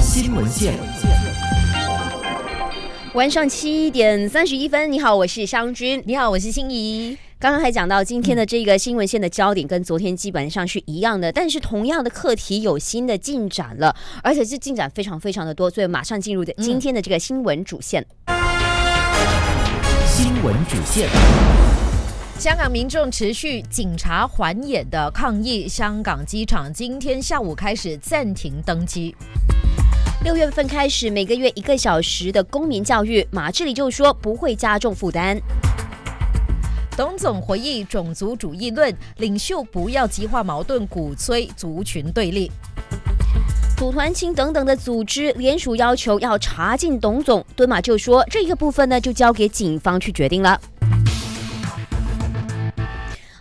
新闻线，晚上七点三十一分。你好，我是商君。你好，我是心怡。刚刚还讲到今天的这个新闻线的焦点跟昨天基本上是一样的，但是同样的课题有新的进展了，而且这进展非常非常的多，所以马上进入今天的这个新闻主线。新闻主线，香港民众持续警察还眼的抗议，香港机场今天下午开始暂停登机。六月份开始，每个月一个小时的公民教育，马志里就说不会加重负担。董总回应种族主义论，领袖不要激化矛盾，鼓吹族群对立、组团青等等的组织联署要求要查禁董总，敦马就说这个部分呢，就交给警方去决定了。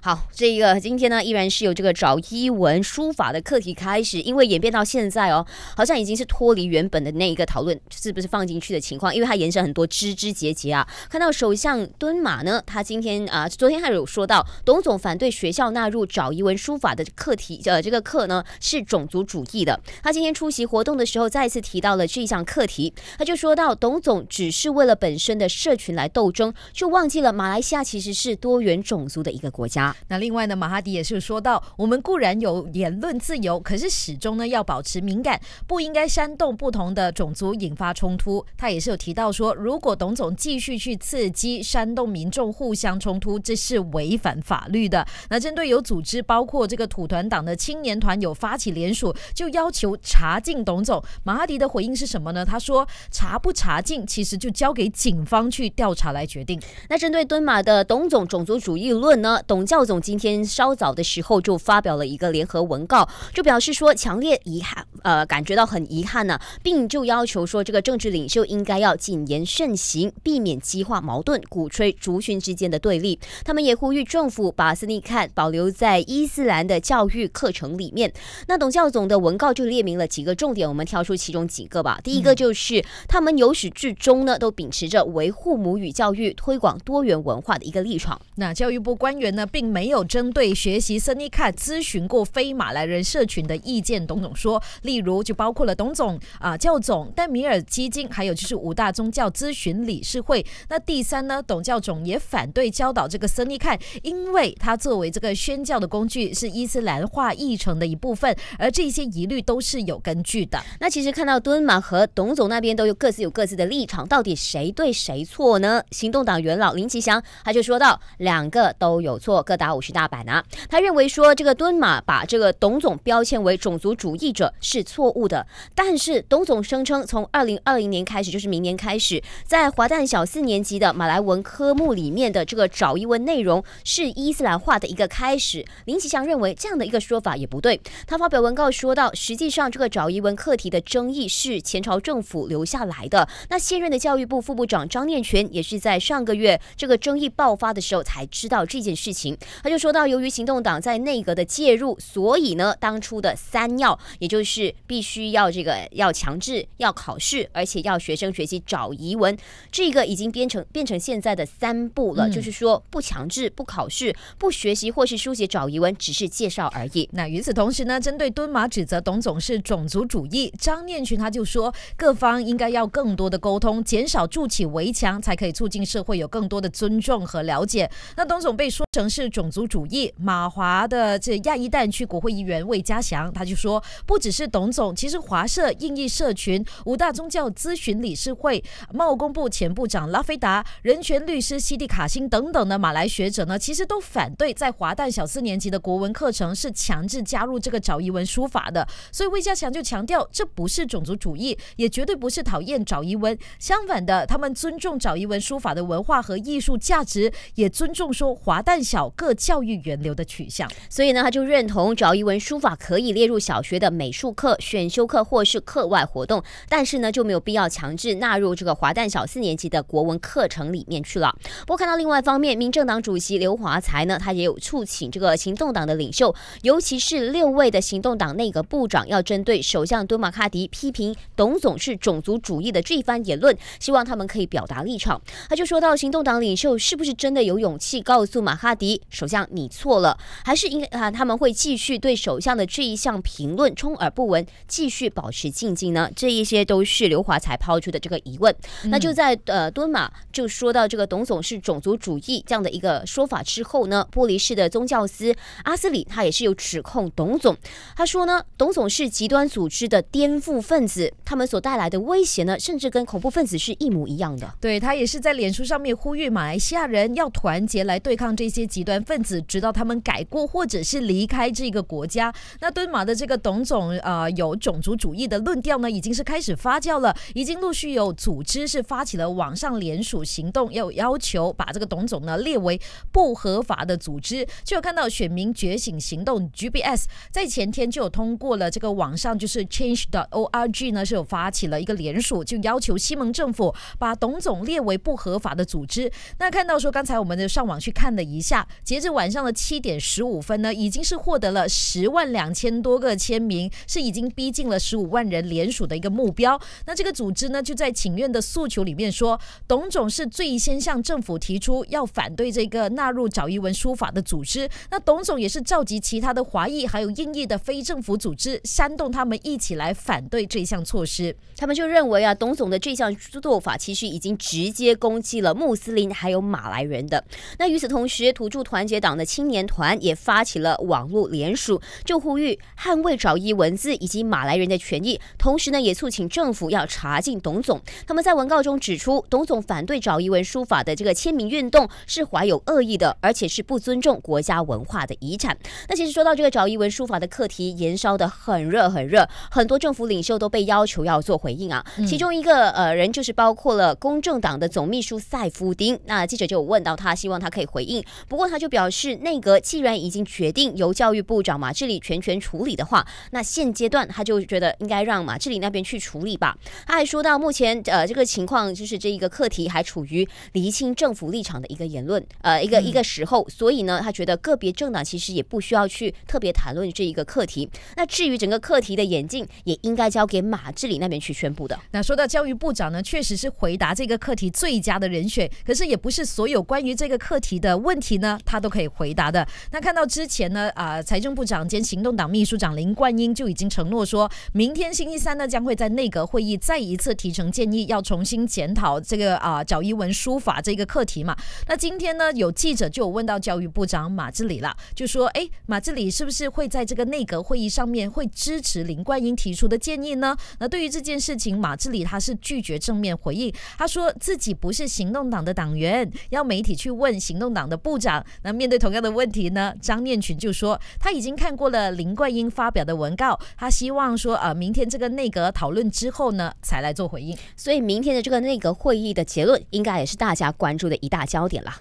好，这个今天呢依然是由这个找伊文书法的课题开始，因为演变到现在哦，好像已经是脱离原本的那一个讨论是不是放进去的情况，因为它延伸很多枝枝节节啊。看到首相敦马呢，他今天啊，昨天他有说到董总反对学校纳入找伊文书法的课题，呃，这个课呢是种族主义的。他今天出席活动的时候再次提到了这项课题，他就说到董总只是为了本身的社群来斗争，就忘记了马来西亚其实是多元种族的一个国家。那另外呢，马哈迪也是说到，我们固然有言论自由，可是始终呢要保持敏感，不应该煽动不同的种族引发冲突。他也是有提到说，如果董总继续去刺激、煽动民众互相冲突，这是违反法律的。那针对有组织，包括这个土团党的青年团有发起联署，就要求查禁董总。马哈迪的回应是什么呢？他说，查不查禁，其实就交给警方去调查来决定。那针对敦马的董总种族主义论呢，董教。教总今天稍早的时候就发表了一个联合文告，就表示说强烈遗憾，呃，感觉到很遗憾呢，并就要求说这个政治领袖应该要谨言慎行，避免激化矛盾，鼓吹族群之间的对立。他们也呼吁政府把斯尼看保留在伊斯兰的教育课程里面。那董教总的文告就列明了几个重点，我们挑出其中几个吧。第一个就是他们由始至终呢都秉持着维护母语教育、推广多元文化的一个立场。那教育部官员呢并。没有针对学习森尼卡咨询过非马来人社群的意见，董总说，例如就包括了董总啊教总、丹米尔基金，还有就是五大宗教咨询理事会。那第三呢，董教总也反对教导这个森尼卡，因为他作为这个宣教的工具是伊斯兰化议程的一部分，而这些疑虑都是有根据的。那其实看到敦马和董总那边都有各自有各自的立场，到底谁对谁错呢？行动党元老林吉祥他就说到，两个都有错，各。达五十大板呢？他认为说这个敦马把这个董总标签为种族主义者是错误的，但是董总声称从二零二零年开始，就是明年开始，在华诞小四年级的马来文科目里面的这个找一文内容是伊斯兰化的一个开始。林吉祥认为这样的一个说法也不对。他发表文告说到，实际上这个找一文课题的争议是前朝政府留下来的。那现任的教育部副部长张念权也是在上个月这个争议爆发的时候才知道这件事情。他就说到，由于行动党在内阁的介入，所以呢，当初的三要，也就是必须要这个要强制要考试，而且要学生学习找遗文，这个已经变成变成现在的三步了，就是说不强制、不考试、不学习或是书写找遗文，只是介绍而已。那与此同时呢，针对敦马指责董总是种族主义，张念群他就说，各方应该要更多的沟通，减少筑起围墙，才可以促进社会有更多的尊重和了解。那董总被说成是。种族主义，马华的这亚裔淡区国会议员魏家祥，他就说，不只是董总，其实华社、印裔社群、五大宗教咨询理事会、贸工部前部长拉菲达、人权律师西蒂卡辛等等的马来学者呢，其实都反对在华淡小四年级的国文课程是强制加入这个找一文书法的。所以魏家祥就强调，这不是种族主义，也绝对不是讨厌找一文，相反的，他们尊重找一文书法的文化和艺术价值，也尊重说华淡小各。教育源流的取向，所以呢，他就认同只要一文书法可以列入小学的美术课选修课或是课外活动，但是呢，就没有必要强制纳入这个华诞小四年级的国文课程里面去了。不过，看到另外一方面，民政党主席刘华才呢，他也有促请这个行动党的领袖，尤其是六位的行动党内阁部长，要针对首相敦马哈迪批评董总是种族主义的这一番言论，希望他们可以表达立场。他就说到，行动党领袖是不是真的有勇气告诉马哈迪？首相，你错了，还是应该啊？他们会继续对首相的这一项评论充耳不闻，继续保持静静呢？这一些都是刘华才抛出的这个疑问。那就在呃，敦马就说到这个董总是种族主义这样的一个说法之后呢，玻璃市的宗教司阿斯里他也是有指控董总，他说呢，董总是极端组织的颠覆分子，他们所带来的威胁呢，甚至跟恐怖分子是一模一样的。对他也是在脸书上面呼吁马来西亚人要团结来对抗这些极端。分子直到他们改过或者是离开这个国家。那敦马的这个董总啊，有种族主义的论调呢，已经是开始发酵了。已经陆续有组织是发起了网上联署行动，要要求把这个董总呢列为不合法的组织。就有看到选民觉醒行动 GBS 在前天就有通过了这个网上就是 change.org 呢是有发起了一个联署，就要求西蒙政府把董总列为不合法的组织。那看到说刚才我们就上网去看了一下。截至晚上的七点十五分呢，已经是获得了十万两千多个签名，是已经逼近了十五万人联署的一个目标。那这个组织呢，就在请愿的诉求里面说，董总是最先向政府提出要反对这个纳入找一文书法的组织。那董总也是召集其他的华裔还有印裔的非政府组织，煽动他们一起来反对这项措施。他们就认为啊，董总的这项做法其实已经直接攻击了穆斯林还有马来人的。那与此同时，土著团。团结党的青年团也发起了网络联署，就呼吁捍卫找一文字以及马来人的权益，同时呢也促请政府要查禁董总。他们在文告中指出，董总反对找一文书法的这个签名运动是怀有恶意的，而且是不尊重国家文化的遗产。那其实说到这个找一文书法的课题，燃烧的很热很热，很多政府领袖都被要求要做回应啊。其中一个呃人就是包括了公正党的总秘书塞夫丁。那记者就问到他，希望他可以回应，不过他就。表示内阁既然已经决定由教育部长马智礼全权处理的话，那现阶段他就觉得应该让马智礼那边去处理吧。他还说到，目前呃这个情况就是这一个课题还处于厘清政府立场的一个言论，呃一个一个时候，所以呢他觉得个别政党其实也不需要去特别谈论这一个课题。那至于整个课题的演进，也应该交给马智礼那边去宣布的。那说到教育部长呢，确实是回答这个课题最佳的人选，可是也不是所有关于这个课题的问题呢，他。都可以回答的。那看到之前呢，啊，财政部长兼行动党秘书长林冠英就已经承诺说，明天星期三呢，将会在内阁会议再一次提成建议，要重新检讨这个啊，找一文书法这个课题嘛。那今天呢，有记者就有问到教育部长马志礼了，就说，哎，马志礼是不是会在这个内阁会议上面会支持林冠英提出的建议呢？那对于这件事情，马志礼他是拒绝正面回应，他说自己不是行动党的党员，要媒体去问行动党的部长。那面对同样的问题呢？张念群就说他已经看过了林冠英发表的文告，他希望说啊，明天这个内阁讨论之后呢，才来做回应。所以明天的这个内阁会议的结论，应该也是大家关注的一大焦点了。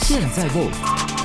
现在 g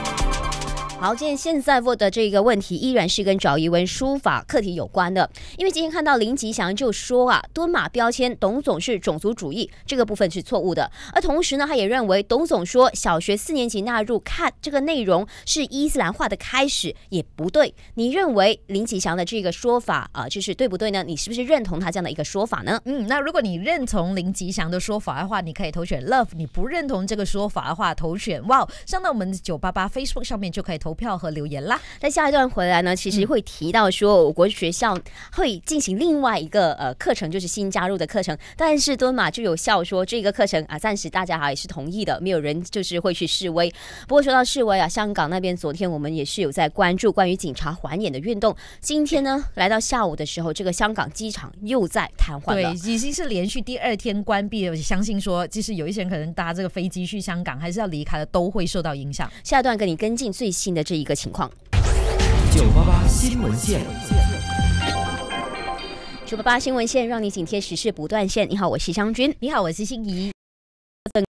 好，今天现在问的这个问题依然是跟找一文书法课题有关的，因为今天看到林吉祥就说啊，蹲马标签董总是种族主义，这个部分是错误的。而同时呢，他也认为董总说小学四年级纳入看这个内容是伊斯兰化的开始也不对。你认为林吉祥的这个说法啊，就是对不对呢？你是不是认同他这样的一个说法呢？嗯，那如果你认同林吉祥的说法的话，你可以投选 love；你不认同这个说法的话，投选 wow。上到我们九八八 Facebook 上面就可以投。投票和留言啦。那下一段回来呢，其实会提到说，我国学校会进行另外一个呃课程，就是新加入的课程。但是，敦马就有笑说，这个课程啊，暂时大家也是同意的，没有人就是会去示威。不过，说到示威啊，香港那边昨天我们也是有在关注关于警察还眼的运动。今天呢，来到下午的时候，这个香港机场又在瘫痪了，已经是连续第二天关闭了。相信说，即使有一些人可能搭这个飞机去香港，还是要离开的，都会受到影响。下一段跟你跟进最新。的这一个情况。九八八新闻线，九八八新闻线让你紧贴时事不断线。你好，我是湘君。你好，我是心怡。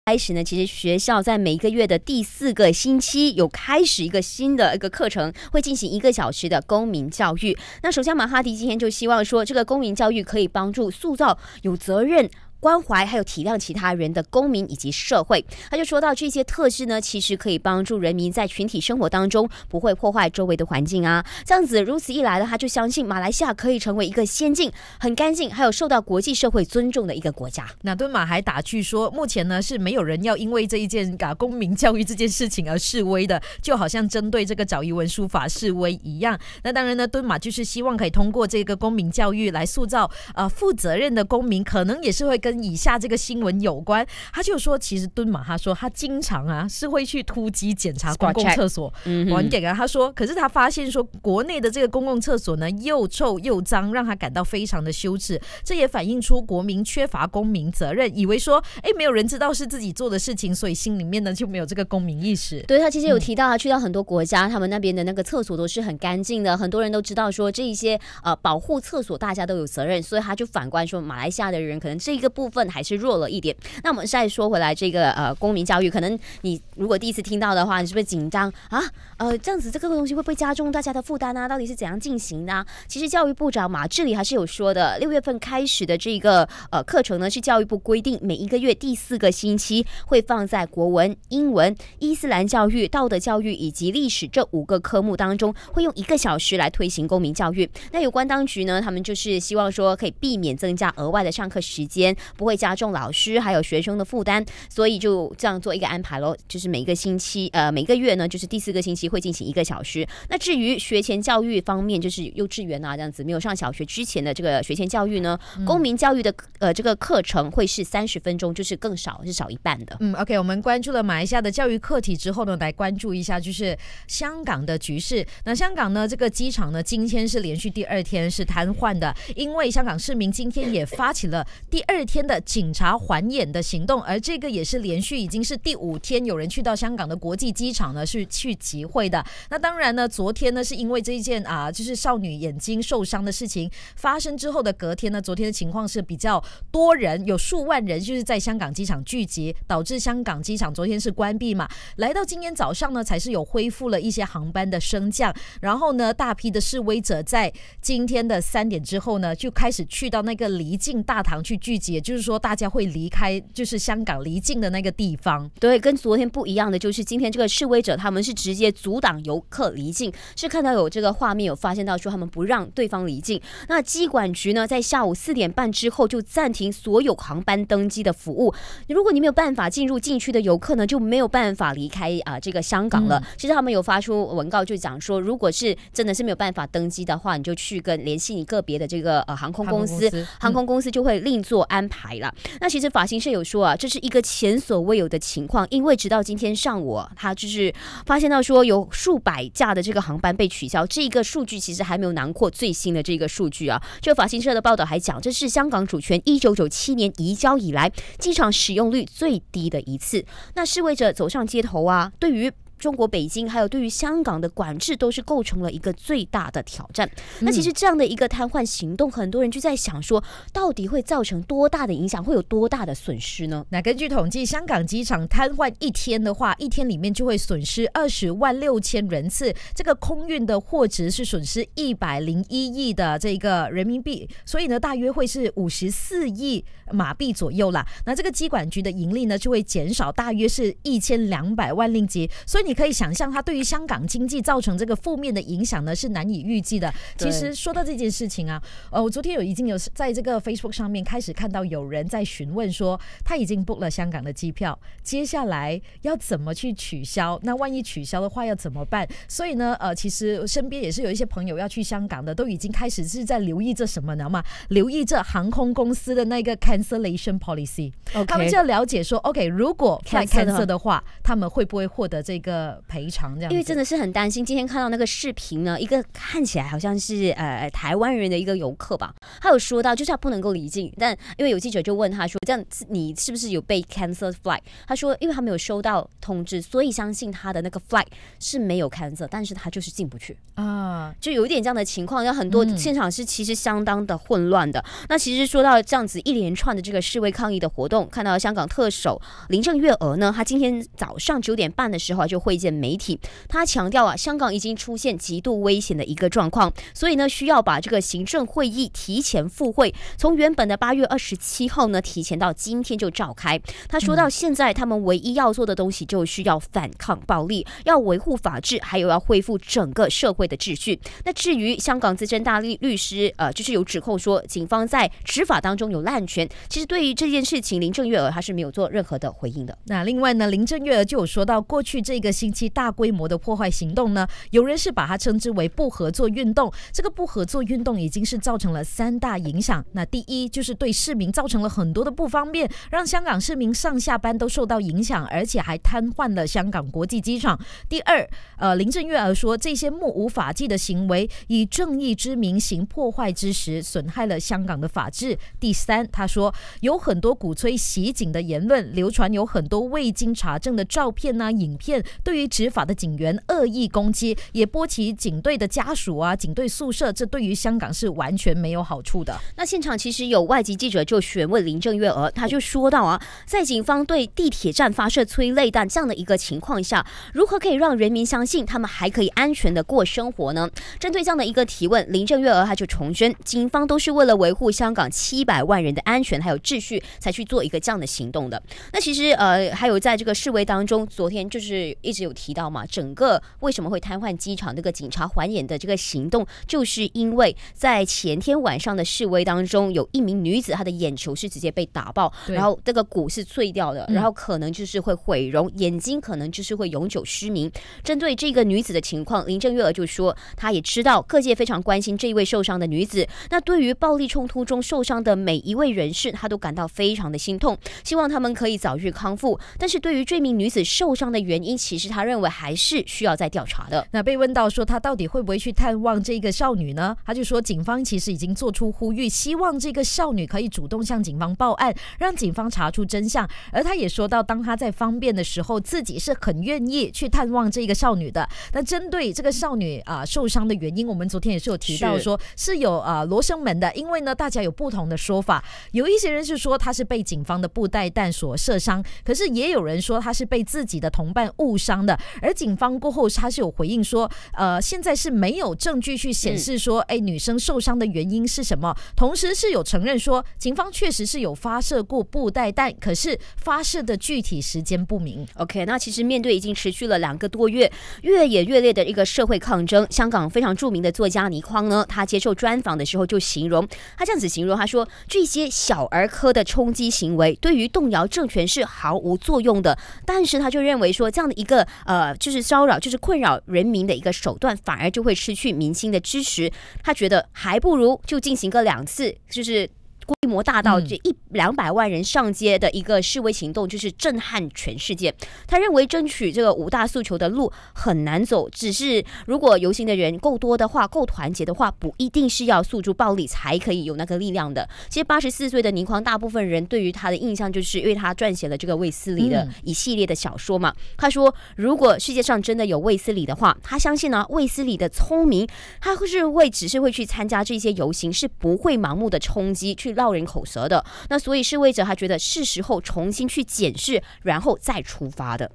开始呢，其实学校在每一个月的第四个星期有开始一个新的一个课程，会进行一个小时的公民教育。那首相马哈迪今天就希望说，这个公民教育可以帮助塑造有责任。关怀还有体谅其他人的公民以及社会，他就说到这些特质呢，其实可以帮助人民在群体生活当中不会破坏周围的环境啊。这样子如此一来呢，他就相信马来西亚可以成为一个先进、很干净，还有受到国际社会尊重的一个国家。那敦马还打趣说，目前呢是没有人要因为这一件啊公民教育这件事情而示威的，就好像针对这个早一文书法示威一样。那当然呢，敦马就是希望可以通过这个公民教育来塑造呃负责任的公民，可能也是会跟。跟以下这个新闻有关，他就说，其实敦马他说他经常啊是会去突击检查公共厕所，晚点啊他说，可是他发现说国内的这个公共厕所呢又臭又脏，让他感到非常的羞耻。这也反映出国民缺乏公民责任，以为说哎没有人知道是自己做的事情，所以心里面呢就没有这个公民意识。对他其实有提到他去到很多国家，他们那边的那个厕所都是很干净的，很多人都知道说这一些呃保护厕所大家都有责任，所以他就反观说马来西亚的人可能这一个部分还是弱了一点。那我们再说回来，这个呃公民教育，可能你如果第一次听到的话，你是不是紧张啊？呃，这样子这个东西会不会加重大家的负担呢？到底是怎样进行呢？其实教育部长马志礼还是有说的，六月份开始的这个呃课程呢，是教育部规定每一个月第四个星期会放在国文、英文、伊斯兰教育、道德教育以及历史这五个科目当中，会用一个小时来推行公民教育。那有关当局呢，他们就是希望说可以避免增加额外的上课时间。不会加重老师还有学生的负担，所以就这样做一个安排喽。就是每个星期，呃，每个月呢，就是第四个星期会进行一个小时。那至于学前教育方面，就是幼稚园啊，这样子没有上小学之前的这个学前教育呢，公民教育的呃这个课程会是三十分钟，就是更少，是少一半的。嗯，OK，我们关注了马来西亚的教育课题之后呢，来关注一下就是香港的局势。那香港呢，这个机场呢，今天是连续第二天是瘫痪的，因为香港市民今天也发起了第二天。的警察还演的行动，而这个也是连续已经是第五天，有人去到香港的国际机场呢，是去集会的。那当然呢，昨天呢是因为这一件啊，就是少女眼睛受伤的事情发生之后的隔天呢，昨天的情况是比较多人，有数万人就是在香港机场聚集，导致香港机场昨天是关闭嘛。来到今天早上呢，才是有恢复了一些航班的升降。然后呢，大批的示威者在今天的三点之后呢，就开始去到那个离境大堂去聚集。就是说，大家会离开，就是香港离境的那个地方。对，跟昨天不一样的就是，今天这个示威者他们是直接阻挡游客离境，是看到有这个画面，有发现到说他们不让对方离境。那机管局呢，在下午四点半之后就暂停所有航班登机的服务。如果你没有办法进入禁区的游客呢，就没有办法离开啊，这个香港了。其实他们有发出文告，就讲说，如果是真的是没有办法登机的话，你就去跟联系你个别的这个呃航空公司，航空公司就会另作安。排了，那其实法新社有说啊，这是一个前所未有的情况，因为直到今天上午，他就是发现到说有数百架的这个航班被取消，这一个数据其实还没有囊括最新的这个数据啊。就法新社的报道还讲，这是香港主权一九九七年移交以来机场使用率最低的一次。那示威者走上街头啊，对于。中国北京还有对于香港的管制都是构成了一个最大的挑战。那其实这样的一个瘫痪行动，很多人就在想说，到底会造成多大的影响，会有多大的损失呢？那根据统计，香港机场瘫痪一天的话，一天里面就会损失二十万六千人次，这个空运的货值是损失一百零一亿的这个人民币，所以呢，大约会是五十四亿。马币左右啦，那这个机管局的盈利呢就会减少大约是一千两百万令吉，所以你可以想象它对于香港经济造成这个负面的影响呢是难以预计的。其实说到这件事情啊，呃，我昨天有已经有在这个 Facebook 上面开始看到有人在询问说他已经 book 了香港的机票，接下来要怎么去取消？那万一取消的话要怎么办？所以呢，呃，其实身边也是有一些朋友要去香港的，都已经开始是在留意这什么呢嘛？留意这航空公司的那个开。a n c u l a t i o n policy，他们就要了解说，OK，如果被 c a n c e l 的话，他们会不会获得这个赔偿？这样，因为真的是很担心。今天看到那个视频呢，一个看起来好像是呃台湾人的一个游客吧，他有说到就是他不能够离境。但因为有记者就问他说，这样子你是不是有被 c a n c e l flight？他说，因为他没有收到通知，所以相信他的那个 flight 是没有 c a n c e l 但是他就是进不去啊，就有一点这样的情况。有很多现场是其实相当的混乱的。那其实说到这样子一连串。的这个示威抗议的活动，看到香港特首林郑月娥呢，她今天早上九点半的时候就会见媒体，她强调啊，香港已经出现极度危险的一个状况，所以呢需要把这个行政会议提前复会，从原本的八月二十七号呢提前到今天就召开。她说到，现在他们唯一要做的东西，就需要反抗暴力，要维护法治，还有要恢复整个社会的秩序。那至于香港资深大律律师，呃，就是有指控说，警方在执法当中有滥权。其实对于这件事情，林郑月娥她是没有做任何的回应的。那另外呢，林郑月娥就有说到，过去这个星期大规模的破坏行动呢，有人是把它称之为不合作运动。这个不合作运动已经是造成了三大影响。那第一就是对市民造成了很多的不方便，让香港市民上下班都受到影响，而且还瘫痪了香港国际机场。第二，呃，林郑月娥说，这些目无法纪的行为，以正义之名行破坏之实，损害了香港的法治。第三，她说。说有很多鼓吹袭警的言论流传，有很多未经查证的照片呐、影片，对于执法的警员恶意攻击，也波及警队的家属啊、警队宿舍，这对于香港是完全没有好处的。那现场其实有外籍记者就询问林郑月娥，他就说到啊，在警方对地铁站发射催泪弹这样的一个情况下，如何可以让人民相信他们还可以安全的过生活呢？针对这样的一个提问，林郑月娥他就重申，警方都是为了维护香港七百万人的安全。还有秩序才去做一个这样的行动的。那其实呃，还有在这个示威当中，昨天就是一直有提到嘛，整个为什么会瘫痪机场？那个警察还眼的这个行动，就是因为在前天晚上的示威当中，有一名女子，她的眼球是直接被打爆，然后这个骨是碎掉的，然后可能就是会毁容，眼睛可能就是会永久失明。针对这个女子的情况，林正月儿就说，她也知道各界非常关心这一位受伤的女子。那对于暴力冲突中受伤的每一位人，是他都感到非常的心痛，希望他们可以早日康复。但是对于这名女子受伤的原因，其实他认为还是需要再调查的。那被问到说他到底会不会去探望这个少女呢？他就说，警方其实已经做出呼吁，希望这个少女可以主动向警方报案，让警方查出真相。而他也说到，当他在方便的时候，自己是很愿意去探望这个少女的。那针对这个少女啊受伤的原因，我们昨天也是有提到说是有啊罗生门的，因为呢大家有不同的说法，有。一些人是说他是被警方的布袋弹所射伤，可是也有人说他是被自己的同伴误伤的。而警方过后他是有回应说，呃，现在是没有证据去显示说，哎，女生受伤的原因是什么。同时是有承认说，警方确实是有发射过布袋弹，可是发射的具体时间不明。OK，那其实面对已经持续了两个多月越演越烈的一个社会抗争，香港非常著名的作家倪匡呢，他接受专访的时候就形容他这样子形容，他说这些小。儿科的冲击行为对于动摇政权是毫无作用的，但是他就认为说这样的一个呃，就是骚扰，就是困扰人民的一个手段，反而就会失去民心的支持。他觉得还不如就进行个两次，就是。规模大到这一两百万人上街的一个示威行动，就是震撼全世界。他认为争取这个五大诉求的路很难走，只是如果游行的人够多的话，够团结的话，不一定是要诉诸暴力才可以有那个力量的。其实八十四岁的倪匡，大部分人对于他的印象就是因为他撰写了这个卫斯理的一系列的小说嘛。他说，如果世界上真的有卫斯理的话，他相信呢，卫斯理的聪明，他是会只是会去参加这些游行，是不会盲目的冲击去。闹人口舌的，那所以示威者他觉得是时候重新去检视，然后再出发的。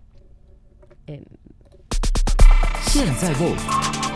嗯，现在不。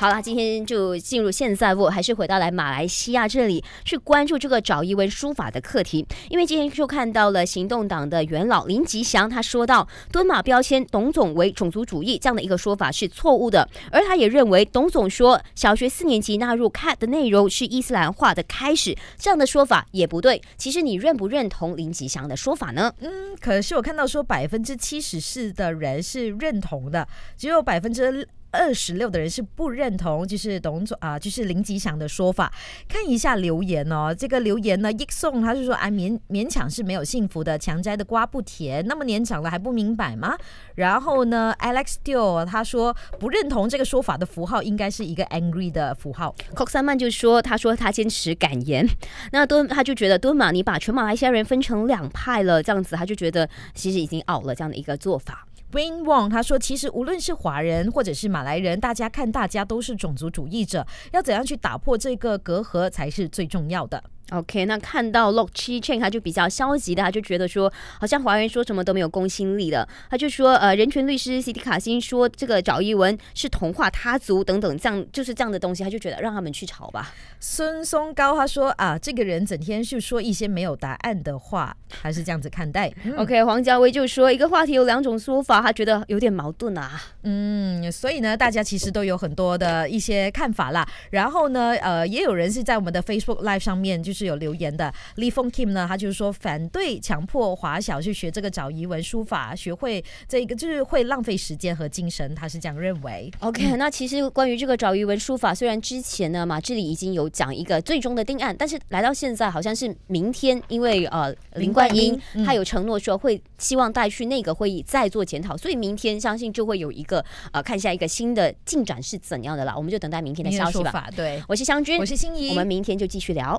好了，今天就进入现在，我还是回到来马来西亚这里去关注这个找一位书法的课题。因为今天就看到了行动党的元老林吉祥，他说到“敦马标签董总为种族主义”这样的一个说法是错误的，而他也认为董总说小学四年级纳入 CAT 的内容是伊斯兰化的开始，这样的说法也不对。其实你认不认同林吉祥的说法呢？嗯，可是我看到说百分之七十四的人是认同的，只有百分之。二十六的人是不认同，就是董总啊，就是林吉祥的说法。看一下留言哦，这个留言呢一送他是说，哎，勉勉强是没有幸福的，强摘的瓜不甜。那么年长了还不明白吗？然后呢，Alex d i 他说不认同这个说法的符号应该是一个 angry 的符号。c o x m a n 就说，他说他坚持敢言。那敦，他就觉得敦马，你把全马来西亚人分成两派了，这样子，他就觉得其实已经 out 了这样的一个做法。Win Wong 他说：“其实无论是华人或者是马来人，大家看大家都是种族主义者，要怎样去打破这个隔阂才是最重要的。” OK，那看到 Lock Chain 他就比较消极的，他就觉得说好像华人说什么都没有公信力的，他就说呃人权律师 C D 卡辛说这个找一文是同化他族等等这样就是这样的东西，他就觉得让他们去吵吧。孙松高他说啊这个人整天是说一些没有答案的话，还是这样子看待。OK，黄家威就说一个话题有两种说法，他觉得有点矛盾啊。嗯，所以呢大家其实都有很多的一些看法啦。然后呢呃也有人是在我们的 Facebook Live 上面就是。是有留言的 l e f n Kim 呢，他就是说反对强迫华小去学这个找夷文书法，学会这个就是会浪费时间和精神，他是这样认为。OK，那其实关于这个找夷文书法，虽然之前呢马志里已经有讲一个最终的定案，但是来到现在，好像是明天，因为呃林冠英他有承诺说会希望带去那个会议再做检讨，所以明天相信就会有一个呃看一下一个新的进展是怎样的了，我们就等待明天的消息吧。对，我是湘君，我是心仪，我们明天就继续聊。